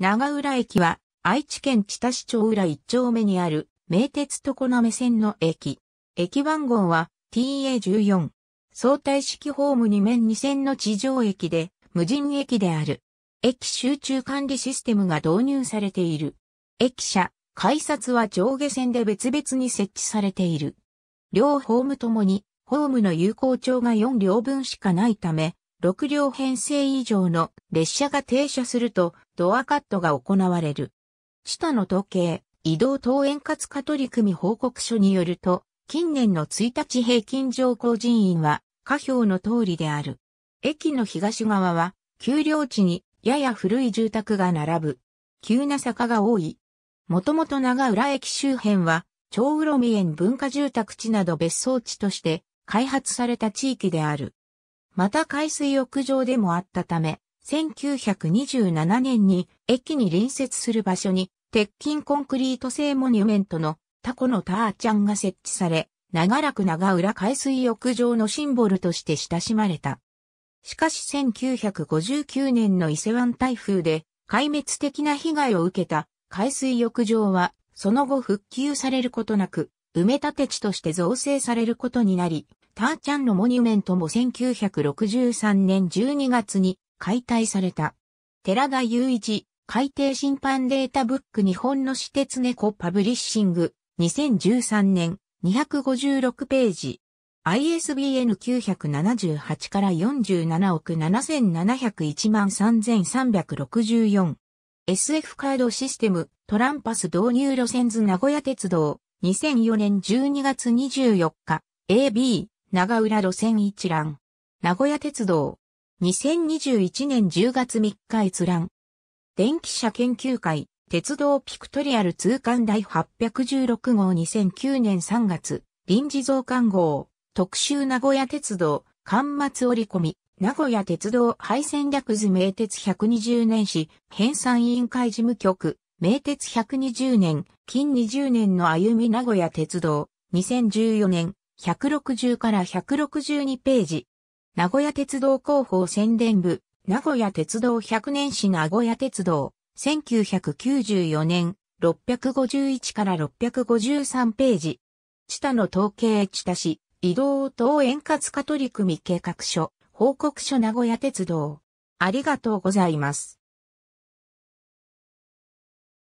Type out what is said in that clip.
長浦駅は愛知県知多市町浦一丁目にある名鉄常滑線の駅。駅番号は TA14。相対式ホーム2面2線の地上駅で無人駅である。駅集中管理システムが導入されている。駅舎、改札は上下線で別々に設置されている。両ホームともにホームの有効長が4両分しかないため、6両編成以上の列車が停車するとドアカットが行われる。チタの時計、移動等円滑化取り組み報告書によると、近年の1日平均乗降人員は、下表の通りである。駅の東側は、丘陵地にやや古い住宅が並ぶ。急な坂が多い。もともと長浦駅周辺は、長浦美園文化住宅地など別荘地として開発された地域である。また海水浴場でもあったため、1927年に駅に隣接する場所に鉄筋コンクリート製モニュメントのタコのターちゃんが設置され、長らく長浦海水浴場のシンボルとして親しまれた。しかし1959年の伊勢湾台風で壊滅的な被害を受けた海水浴場はその後復旧されることなく埋め立て地として造成されることになり、ターちゃんのモニュメントも1963年12月に解体された。寺田雄一、海底審判データブック日本の私鉄猫パブリッシング、2013年、256ページ。ISBN 978から47億7701万3364。SF カードシステム、トランパス導入路線図名古屋鉄道、2004年12月24日、AB、長浦路線一覧。名古屋鉄道、2021年10月3日閲覧。電気車研究会、鉄道ピクトリアル通貫第816号2009年3月、臨時増刊号、特集名古屋鉄道、刊末折り込み、名古屋鉄道廃線略図名鉄120年史、編纂委員会事務局、名鉄120年、近20年の歩み名古屋鉄道、2014年、160から162ページ、名古屋鉄道広報宣伝部、名古屋鉄道100年史名古屋鉄道、1994年、651から653ページ。地多の統計地多市、移動等円滑化取り組み計画書、報告書名古屋鉄道。ありがとうございます。